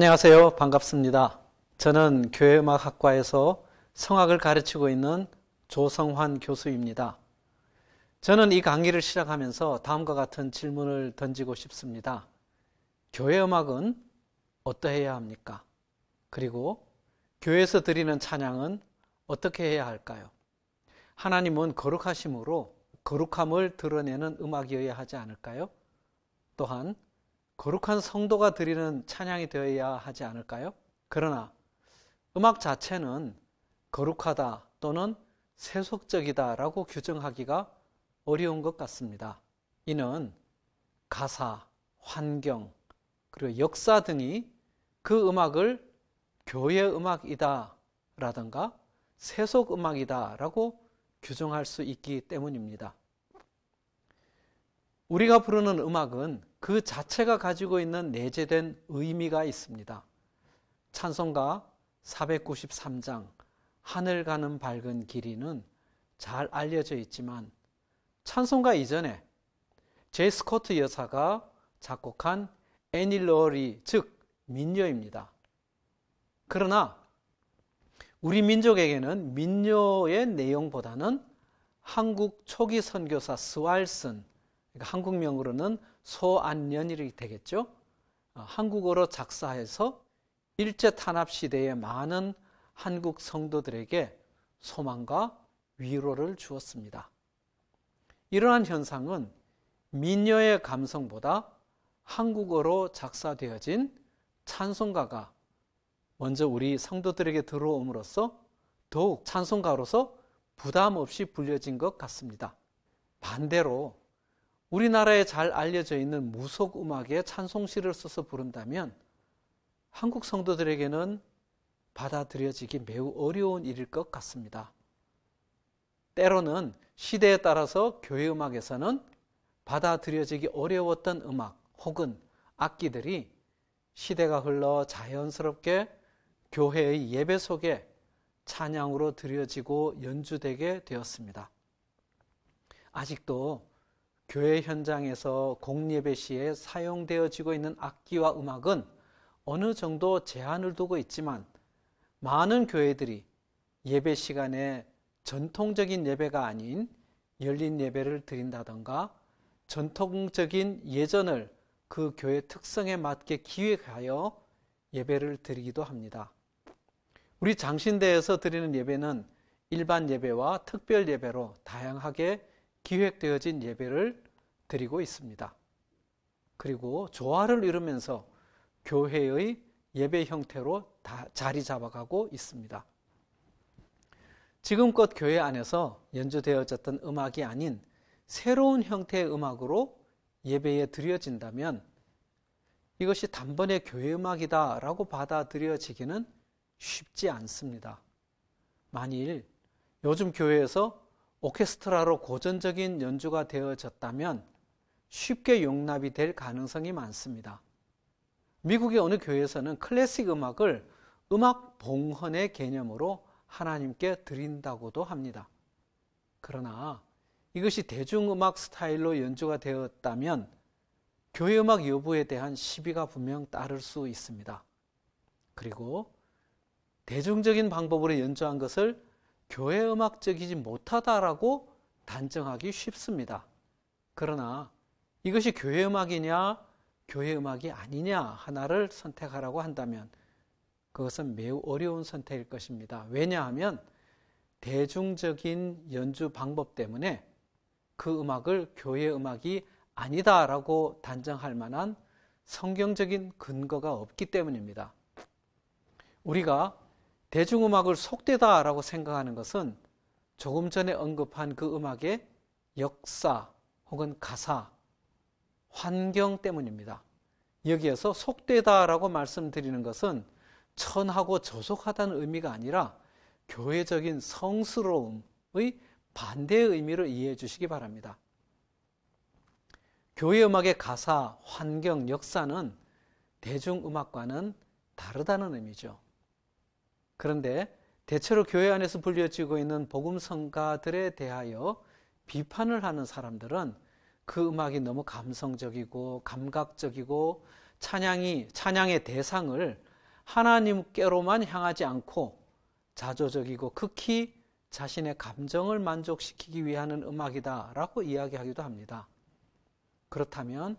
안녕하세요. 반갑습니다. 저는 교회음악학과에서 성악을 가르치고 있는 조성환 교수입니다. 저는 이 강의를 시작하면서 다음과 같은 질문을 던지고 싶습니다. 교회 음악은 어떠해야 합니까? 그리고 교회에서 드리는 찬양은 어떻게 해야 할까요? 하나님은 거룩하심으로 거룩함을 드러내는 음악이어야 하지 않을까요? 또한 거룩한 성도가 드리는 찬양이 되어야 하지 않을까요? 그러나 음악 자체는 거룩하다 또는 세속적이다라고 규정하기가 어려운 것 같습니다. 이는 가사, 환경, 그리고 역사 등이 그 음악을 교회 음악이다라든가 세속 음악이다라고 규정할 수 있기 때문입니다. 우리가 부르는 음악은 그 자체가 가지고 있는 내재된 의미가 있습니다. 찬송가 493장 하늘 가는 밝은 길이는 잘 알려져 있지만 찬송가 이전에 제 스코트 여사가 작곡한 애닐러리 즉 민요입니다. 그러나 우리 민족에게는 민요의 내용보다는 한국 초기 선교사 스왈슨 그러니까 한국명으로는 소안년이 되겠죠. 어, 한국어로 작사해서 일제 탄압 시대에 많은 한국 성도들에게 소망과 위로를 주었습니다. 이러한 현상은 민요의 감성보다 한국어로 작사되어진 찬송가가 먼저 우리 성도들에게 들어옴으로써 더욱 찬송가로서 부담 없이 불려진 것 같습니다. 반대로 우리나라에 잘 알려져 있는 무속 음악에 찬송시를 써서 부른다면 한국 성도들에게는 받아들여지기 매우 어려운 일일 것 같습니다. 때로는 시대에 따라서 교회 음악에서는 받아들여지기 어려웠던 음악 혹은 악기들이 시대가 흘러 자연스럽게 교회의 예배 속에 찬양으로 들여지고 연주되게 되었습니다. 아직도 교회 현장에서 공예배 시에 사용되어지고 있는 악기와 음악은 어느 정도 제한을 두고 있지만 많은 교회들이 예배 시간에 전통적인 예배가 아닌 열린 예배를 드린다던가 전통적인 예전을 그 교회 특성에 맞게 기획하여 예배를 드리기도 합니다. 우리 장신대에서 드리는 예배는 일반 예배와 특별 예배로 다양하게 기획되어진 예배를 드리고 있습니다. 그리고 조화를 이루면서 교회의 예배 형태로 다 자리 잡아가고 있습니다. 지금껏 교회 안에서 연주되어졌던 음악이 아닌 새로운 형태의 음악으로 예배에 드려진다면 이것이 단번에 교회 음악이다라고 받아들여지기는 쉽지 않습니다. 만일 요즘 교회에서 오케스트라로 고전적인 연주가 되어졌다면 쉽게 용납이 될 가능성이 많습니다. 미국의 어느 교회에서는 클래식 음악을 음악 봉헌의 개념으로 하나님께 드린다고도 합니다. 그러나 이것이 대중음악 스타일로 연주가 되었다면 교회 음악 여부에 대한 시비가 분명 따를 수 있습니다. 그리고 대중적인 방법으로 연주한 것을 교회 음악적이지 못하다라고 단정하기 쉽습니다. 그러나 이것이 교회 음악이냐, 교회 음악이 아니냐 하나를 선택하라고 한다면 그것은 매우 어려운 선택일 것입니다. 왜냐하면 대중적인 연주 방법 때문에 그 음악을 교회 음악이 아니다라고 단정할 만한 성경적인 근거가 없기 때문입니다. 우리가 대중음악을 속되다라고 생각하는 것은 조금 전에 언급한 그 음악의 역사 혹은 가사, 환경 때문입니다. 여기에서 속되다라고 말씀드리는 것은 천하고 저속하다는 의미가 아니라 교회적인 성스러움의 반대의 의미를 이해해 주시기 바랍니다. 교회 음악의 가사, 환경, 역사는 대중음악과는 다르다는 의미죠. 그런데 대체로 교회 안에서 불려지고 있는 복음성가들에 대하여 비판을 하는 사람들은 그 음악이 너무 감성적이고 감각적이고 찬양이 찬양의 대상을 하나님께로만 향하지 않고 자조적이고 극히 자신의 감정을 만족시키기 위하는 음악이다라고 이야기하기도 합니다. 그렇다면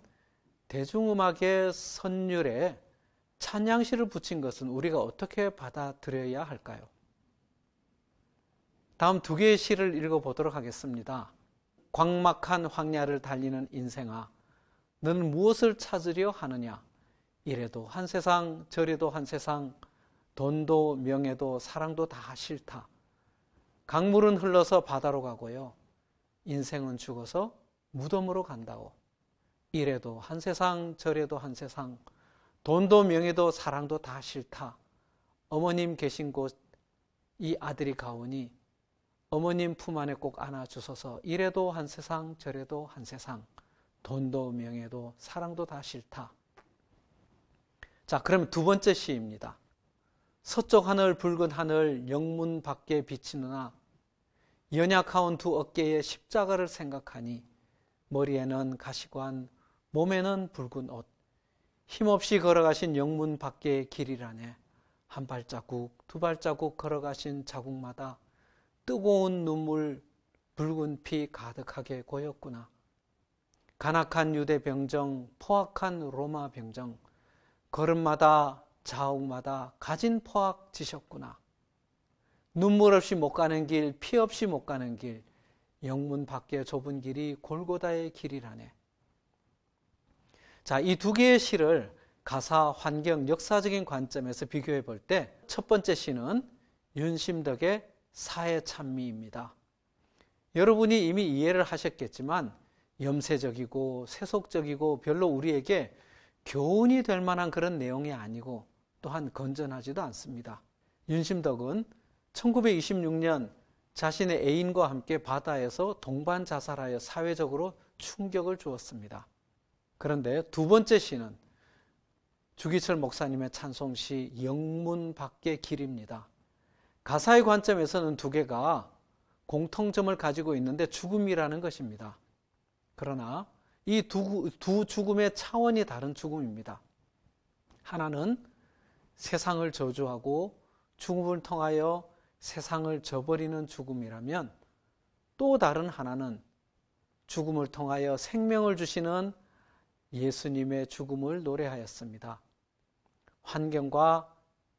대중음악의 선율에 찬양시를 붙인 것은 우리가 어떻게 받아들여야 할까요? 다음 두 개의 시를 읽어보도록 하겠습니다. 광막한 황야를 달리는 인생아, 넌 무엇을 찾으려 하느냐? 이래도 한 세상, 저래도 한 세상, 돈도, 명예도, 사랑도 다 싫다. 강물은 흘러서 바다로 가고요. 인생은 죽어서 무덤으로 간다고. 이래도 한 세상, 저래도 한 세상, 돈도 명예도 사랑도 다 싫다. 어머님 계신 곳 이 아들이 가오니 어머님 품 안에 꼭 안아주소서 이래도 한 세상 저래도 한 세상 돈도 명예도 사랑도 다 싫다. 자, 그럼 두 번째 시입니다. 서쪽 하늘 붉은 하늘 영문 밖에 비치느나 연약하온 두 어깨에 십자가를 생각하니 머리에는 가시관 몸에는 붉은 옷 힘없이 걸어가신 영문 밖의 길이라네. 한 발자국, 두 발자국 걸어가신 자국마다 뜨거운 눈물, 붉은 피 가득하게 고였구나. 간악한 유대 병정, 포악한 로마 병정, 걸음마다 자욱마다 가진 포악 지셨구나. 눈물 없이 못 가는 길, 피 없이 못 가는 길, 영문 밖의 좁은 길이 골고다의 길이라네. 자, 이 두 개의 시를 가사, 환경, 역사적인 관점에서 비교해 볼 때 첫 번째 시는 윤심덕의 사회 찬미입니다. 여러분이 이미 이해를 하셨겠지만 염세적이고 세속적이고 별로 우리에게 교훈이 될 만한 그런 내용이 아니고 또한 건전하지도 않습니다. 윤심덕은 1926년 자신의 애인과 함께 바다에서 동반 자살하여 사회적으로 충격을 주었습니다. 그런데 두 번째 시는 주기철 목사님의 찬송시 영문 밖의 길입니다. 가사의 관점에서는 두 개가 공통점을 가지고 있는데 죽음이라는 것입니다. 그러나 이두 두 죽음의 차원이 다른 죽음입니다. 하나는 세상을 저주하고 죽음을 통하여 세상을 저버리는 죽음이라면 또 다른 하나는 죽음을 통하여 생명을 주시는 예수님의 죽음을 노래하였습니다. 환경과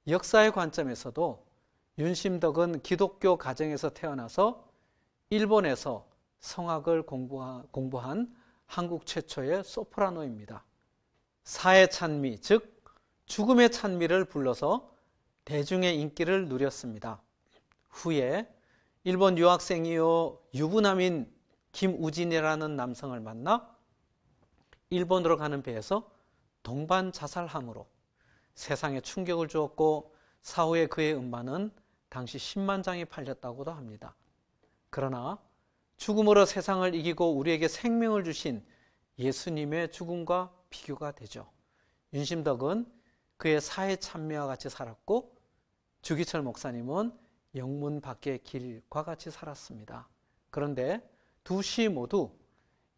역사의 관점에서도 윤심덕은 기독교 가정에서 태어나서 일본에서 성악을 공부한 한국 최초의 소프라노입니다. 사의 찬미, 즉 죽음의 찬미를 불러서 대중의 인기를 누렸습니다. 후에 일본 유학생이요 유부남인 김우진이라는 남성을 만나 일본으로 가는 배에서 동반 자살함으로 세상에 충격을 주었고 사후에 그의 음반은 당시 10만 장이 팔렸다고도 합니다. 그러나 죽음으로 세상을 이기고 우리에게 생명을 주신 예수님의 죽음과 비교가 되죠. 윤심덕은 그의 사회 참미와 같이 살았고 주기철 목사님은 영문 밖의 길과 같이 살았습니다. 그런데 두 시 모두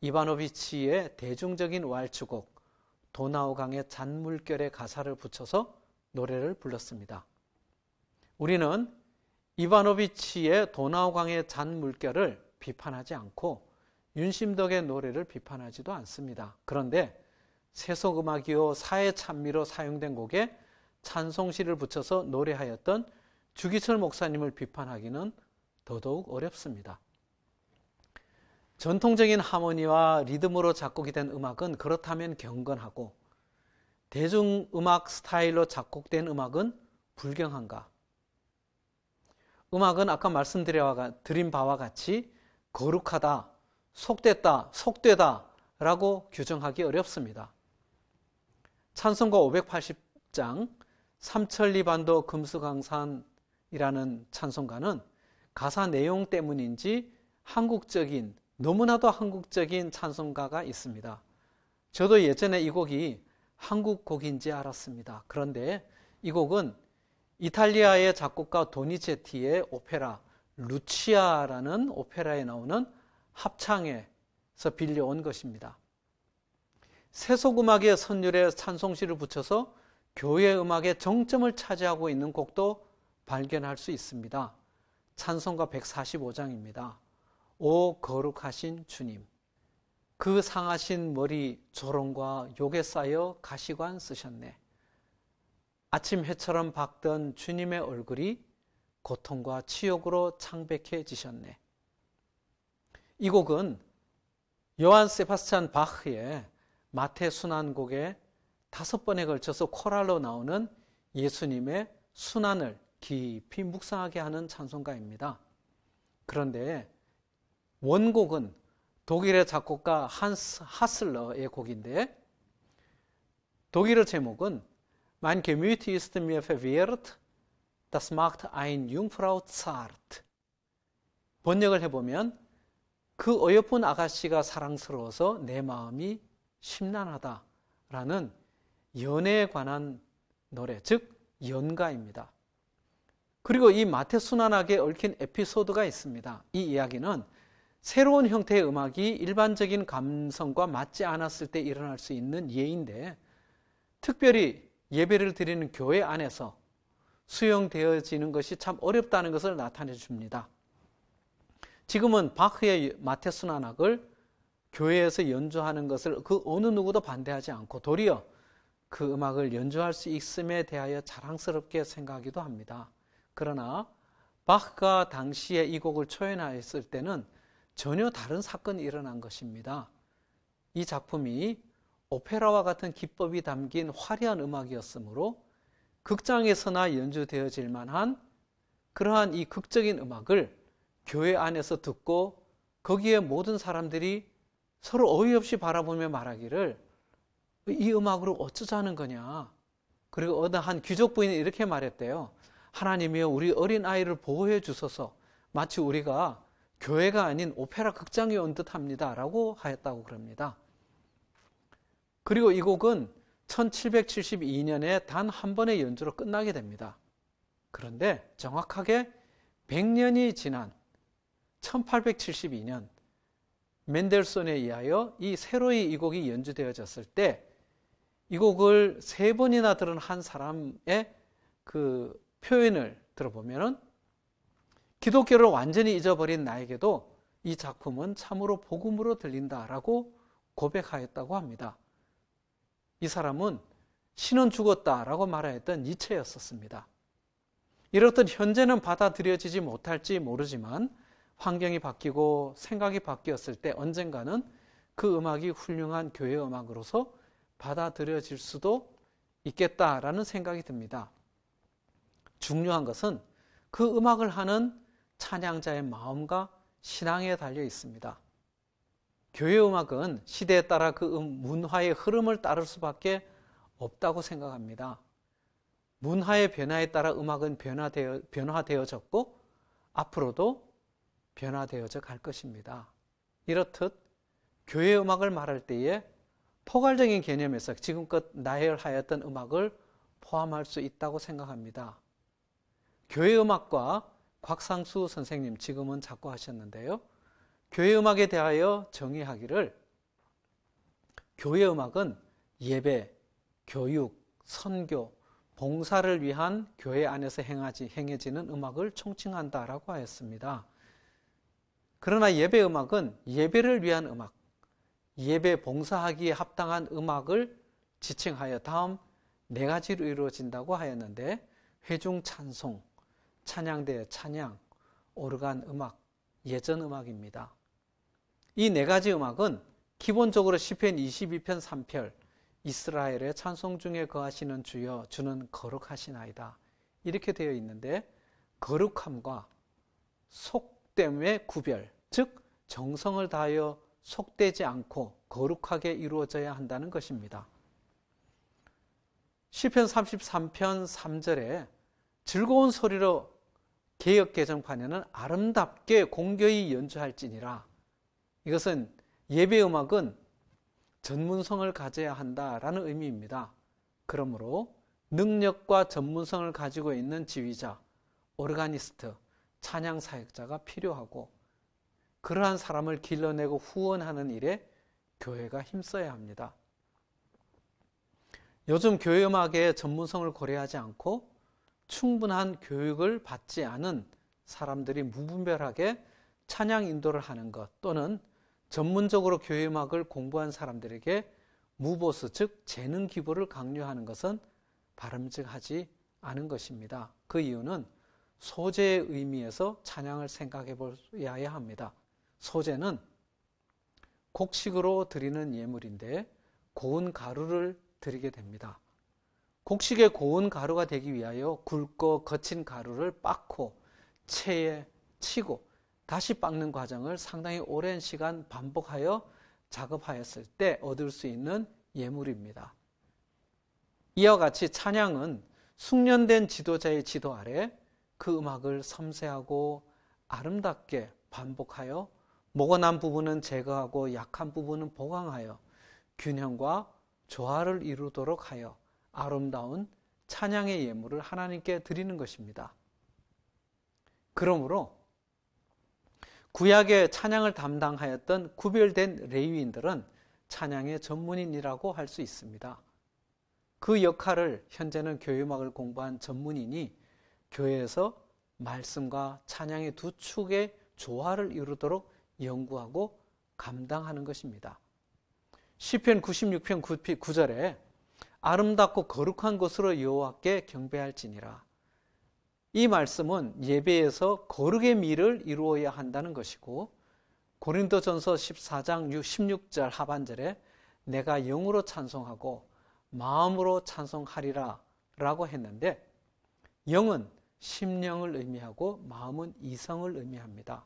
이바노비치의 대중적인 왈츠곡 도나우강의 잔물결의 가사를 붙여서 노래를 불렀습니다. 우리는 이바노비치의 도나우강의 잔물결을 비판하지 않고 윤심덕의 노래를 비판하지도 않습니다. 그런데 세속음악이요 사회 찬미로 사용된 곡에 찬송시를 붙여서 노래하였던 주기철 목사님을 비판하기는 더더욱 어렵습니다. 전통적인 하모니와 리듬으로 작곡이 된 음악은 그렇다면 경건하고 대중음악 스타일로 작곡된 음악은 불경한가? 음악은 아까 말씀드린 바와 같이 거룩하다, 속됐다, 속되다 라고 규정하기 어렵습니다. 찬송가 580장 삼천리반도 금수강산이라는 찬송가는 가사 내용 때문인지 한국적인 너무나도 한국적인 찬송가가 있습니다. 저도 예전에 이 곡이 한국 곡인지 알았습니다. 그런데 이 곡은 이탈리아의 작곡가 도니체티의 오페라 루치아라는 오페라에 나오는 합창에서 빌려온 것입니다. 세속음악의 선율에 찬송시를 붙여서 교회 음악의 정점을 차지하고 있는 곡도 발견할 수 있습니다. 찬송가 145장입니다. 오 거룩하신 주님, 그 상하신 머리 조롱과 욕에 쌓여 가시관 쓰셨네. 아침 해처럼 밝던 주님의 얼굴이 고통과 치욕으로 창백해지셨네. 이 곡은 요한 세바스찬 바흐의 마태 순환곡의 다섯 번에 걸쳐서 코랄로 나오는 예수님의 순환을 깊이 묵상하게 하는 찬송가입니다. 그런데 원곡은 독일의 작곡가 한스 하슬러의 곡인데 독일어 제목은 Mein Gemüt ist mir verwirrt, das macht ein Jungfrau zart. 번역을 해보면 그 어여쁜 아가씨가 사랑스러워서 내 마음이 심란하다라는 연애에 관한 노래, 즉 연가입니다. 그리고 이 마태순환학에 얽힌 에피소드가 있습니다. 이 이야기는 새로운 형태의 음악이 일반적인 감성과 맞지 않았을 때 일어날 수 있는 예인데 특별히 예배를 드리는 교회 안에서 수용되어지는 것이 참 어렵다는 것을 나타내 줍니다. 지금은 바흐의 마테순환악을 교회에서 연주하는 것을 그 어느 누구도 반대하지 않고 도리어 그 음악을 연주할 수 있음에 대하여 자랑스럽게 생각하기도 합니다. 그러나 바흐가 당시에 이 곡을 초연하였을 때는 전혀 다른 사건이 일어난 것입니다. 이 작품이 오페라와 같은 기법이 담긴 화려한 음악이었으므로 극장에서나 연주되어질 만한 그러한 이 극적인 음악을 교회 안에서 듣고 거기에 모든 사람들이 서로 어이없이 바라보며 말하기를 이 음악으로 어쩌자는 거냐. 그리고 어느 한 귀족 부인이 이렇게 말했대요. 하나님이여 우리 어린 아이를 보호해 주소서 마치 우리가 교회가 아닌 오페라 극장에 온 듯합니다. 라고 하였다고 그럽니다. 그리고 이 곡은 1772년에 단 한 번의 연주로 끝나게 됩니다. 그런데 정확하게 100년이 지난 1872년 맨델손에 의하여 이 새로이 이 곡이 연주되어졌을 때 이 곡을 세 번이나 들은 한 사람의 그 표현을 들어보면은 기독교를 완전히 잊어버린 나에게도 이 작품은 참으로 복음으로 들린다라고 고백하였다고 합니다. 이 사람은 신은 죽었다라고 말하였던 니체였었습니다. 이렇듯 현재는 받아들여지지 못할지 모르지만 환경이 바뀌고 생각이 바뀌었을 때 언젠가는 그 음악이 훌륭한 교회 음악으로서 받아들여질 수도 있겠다라는 생각이 듭니다. 중요한 것은 그 음악을 하는 찬양자의 마음과 신앙에 달려 있습니다. 교회 음악은 시대에 따라 그 음, 문화의 흐름을 따를 수밖에 없다고 생각합니다. 문화의 변화에 따라 음악은 변화되어, 변화되어졌고 앞으로도 변화되어져 갈 것입니다. 이렇듯 교회 음악을 말할 때에 포괄적인 개념에서 지금껏 나열하였던 음악을 포함할 수 있다고 생각합니다. 교회 음악과 곽상수 선생님 지금은 작고 하셨는데요. 교회 음악에 대하여 정의하기를 교회 음악은 예배, 교육, 선교, 봉사를 위한 교회 안에서 행하지, 행해지는 음악을 총칭한다라고 하였습니다. 그러나 예배 음악은 예배를 위한 음악, 예배 봉사하기에 합당한 음악을 지칭하여 다음 네 가지로 이루어진다고 하였는데 회중 찬송, 찬양대 찬양, 오르간 음악, 예전 음악입니다. 이 네 가지 음악은 기본적으로 시편 22편 3편 이스라엘의 찬송 중에 거하시는 주여 주는 거룩하시나이다. 이렇게 되어 있는데 거룩함과 속됨의 구별, 즉 정성을 다하여 속되지 않고 거룩하게 이루어져야 한다는 것입니다. 시편 33편 3절에 즐거운 소리로 개혁 개정판에는 아름답게 공교히 연주할지니라. 이것은 예배 음악은 전문성을 가져야 한다라는 의미입니다. 그러므로 능력과 전문성을 가지고 있는 지휘자, 오르가니스트, 찬양 사역자가 필요하고 그러한 사람을 길러내고 후원하는 일에 교회가 힘써야 합니다. 요즘 교회 음악에 전문성을 고려하지 않고 충분한 교육을 받지 않은 사람들이 무분별하게 찬양 인도를 하는 것 또는 전문적으로 교회 음악을 공부한 사람들에게 무보수 즉 재능 기부를 강요하는 것은 바람직하지 않은 것입니다. 그 이유는 소재의 의미에서 찬양을 생각해 보아야 합니다. 소재는 곡식으로 드리는 예물인데 고운 가루를 드리게 됩니다. 곡식의 고운 가루가 되기 위하여 굵고 거친 가루를 빻고 체에 치고 다시 빻는 과정을 상당히 오랜 시간 반복하여 작업하였을 때 얻을 수 있는 예물입니다. 이와 같이 찬양은 숙련된 지도자의 지도 아래 그 음악을 섬세하고 아름답게 반복하여 모건한 부분은 제거하고 약한 부분은 보강하여 균형과 조화를 이루도록 하여 아름다운 찬양의 예물을 하나님께 드리는 것입니다. 그러므로 구약의 찬양을 담당하였던 구별된 레위인들은 찬양의 전문인이라고 할 수 있습니다. 그 역할을 현재는 교회음악을 공부한 전문인이 교회에서 말씀과 찬양의 두 축의 조화를 이루도록 연구하고 감당하는 것입니다. 시편 96편 9절에 아름답고 거룩한 것으로 여호와께 경배할지니라. 이 말씀은 예배에서 거룩의 미를 이루어야 한다는 것이고 고린도전서 14장 16절 하반절에 내가 영으로 찬송하고 마음으로 찬송하리라라고 했는데 영은 심령을 의미하고 마음은 이성을 의미합니다.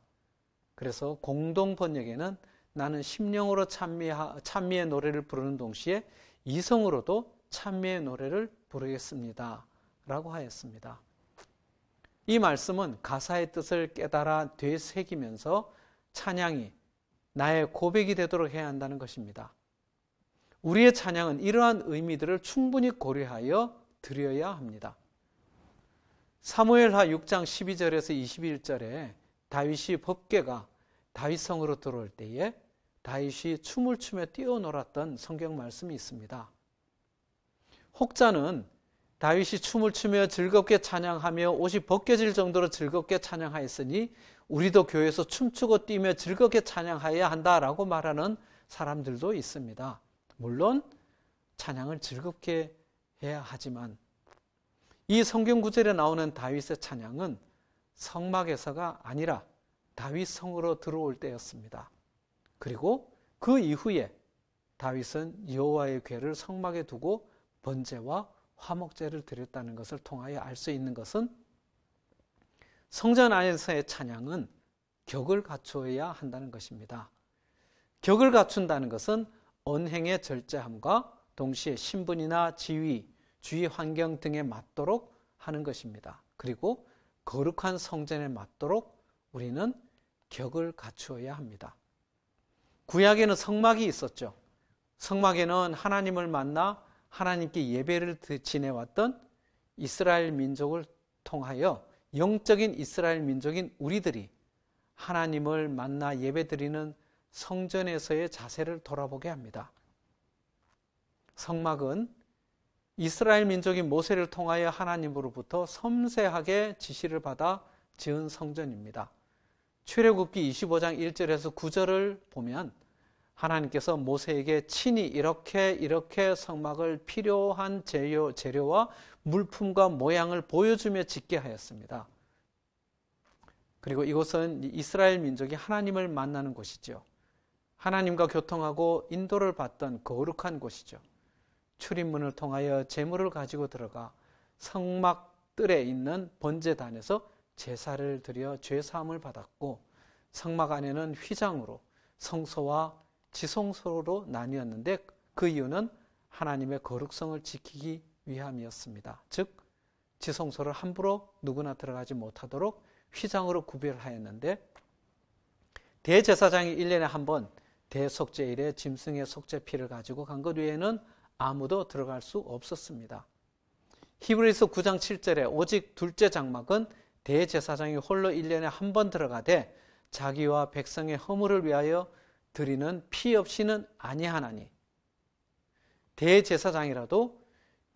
그래서 공동 번역에는 나는 심령으로 찬미의 노래를 부르는 동시에 이성으로도 찬미의 노래를 부르겠습니다. 라고 하였습니다. 이 말씀은 가사의 뜻을 깨달아 되새기면서 찬양이 나의 고백이 되도록 해야 한다는 것입니다. 우리의 찬양은 이러한 의미들을 충분히 고려하여 드려야 합니다. 사무엘하 6장 12절에서 21절에 다윗이 법궤가 다윗성으로 들어올 때에 다윗이 춤을 추며 뛰어놀았던 성경 말씀이 있습니다. 혹자는 다윗이 춤을 추며 즐겁게 찬양하며 옷이 벗겨질 정도로 즐겁게 찬양하였으니 우리도 교회에서 춤추고 뛰며 즐겁게 찬양하여야 한다라고 말하는 사람들도 있습니다. 물론 찬양을 즐겁게 해야 하지만 이 성경 구절에 나오는 다윗의 찬양은 성막에서가 아니라 다윗 성으로 들어올 때였습니다. 그리고 그 이후에 다윗은 여호와의 궤를 성막에 두고 번제와 화목제를 드렸다는 것을 통하여 알 수 있는 것은 성전 안에서의 찬양은 격을 갖추어야 한다는 것입니다. 격을 갖춘다는 것은 언행의 절제함과 동시에 신분이나 지위, 주위 환경 등에 맞도록 하는 것입니다. 그리고 거룩한 성전에 맞도록 우리는 격을 갖추어야 합니다. 구약에는 성막이 있었죠. 성막에는 하나님을 만나 하나님께 예배를 지내왔던 이스라엘 민족을 통하여 영적인 이스라엘 민족인 우리들이 하나님을 만나 예배드리는 성전에서의 자세를 돌아보게 합니다. 성막은 이스라엘 민족인 모세를 통하여 하나님으로부터 섬세하게 지시를 받아 지은 성전입니다. 출애굽기 25장 1절에서 9절을 보면 하나님께서 모세에게 친히 이렇게 이렇게 성막을 필요한 재료, 재료와 물품과 모양을 보여주며 짓게 하였습니다. 그리고 이곳은 이스라엘 민족이 하나님을 만나는 곳이죠. 하나님과 교통하고 인도를 받던 거룩한 곳이죠. 출입문을 통하여 재물을 가지고 들어가 성막들에 있는 번제단에서 제사를 드려 죄 사함을 받았고 성막 안에는 휘장으로 성소와 지성소로 나뉘었는데 그 이유는 하나님의 거룩성을 지키기 위함이었습니다. 즉 지성소를 함부로 누구나 들어가지 못하도록 휘장으로 구별하였는데 대제사장이 1년에 한 번 대속제일에 짐승의 속제 피를 가지고 간 것 외에는 아무도 들어갈 수 없었습니다. 히브리서 9장 7절에 오직 둘째 장막은 대제사장이 홀로 1년에 한 번 들어가되 자기와 백성의 허물을 위하여 드리는 피 없이는 아니하나니 대제사장이라도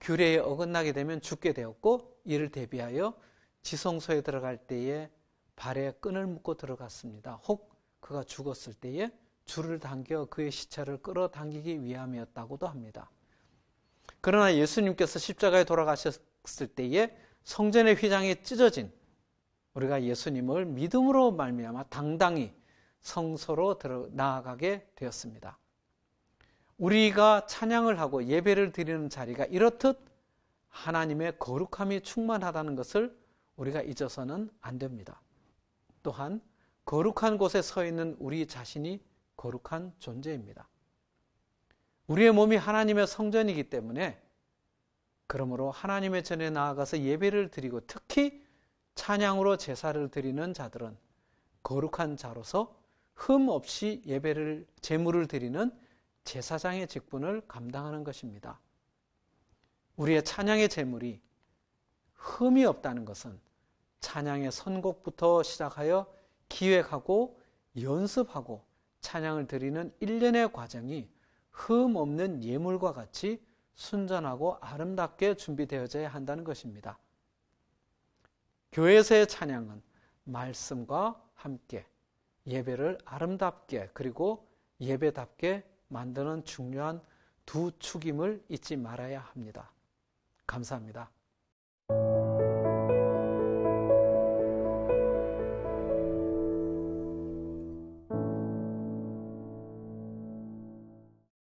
규례에 어긋나게 되면 죽게 되었고 이를 대비하여 지성소에 들어갈 때에 발에 끈을 묶고 들어갔습니다. 혹 그가 죽었을 때에 줄을 당겨 그의 시체를 끌어당기기 위함이었다고도 합니다. 그러나 예수님께서 십자가에 돌아가셨을 때에 성전의 휘장이 찢어진 우리가 예수님을 믿음으로 말미암아 당당히 성소로 들어 나아가게 되었습니다. 우리가 찬양을 하고 예배를 드리는 자리가 이렇듯 하나님의 거룩함이 충만하다는 것을 우리가 잊어서는 안 됩니다. 또한 거룩한 곳에 서 있는 우리 자신이 거룩한 존재입니다. 우리의 몸이 하나님의 성전이기 때문에 그러므로 하나님의 전에 나아가서 예배를 드리고 특히 찬양으로 제사를 드리는 자들은 거룩한 자로서 흠 없이 예배를 제물을 드리는 제사장의 직분을 감당하는 것입니다. 우리의 찬양의 제물이 흠이 없다는 것은 찬양의 선곡부터 시작하여 기획하고 연습하고 찬양을 드리는 일련의 과정이 흠 없는 예물과 같이 순전하고 아름답게 준비되어져야 한다는 것입니다. 교회에서의 찬양은 말씀과 함께 예배를 아름답게 그리고 예배답게 만드는 중요한 두 축임을 잊지 말아야 합니다. 감사합니다.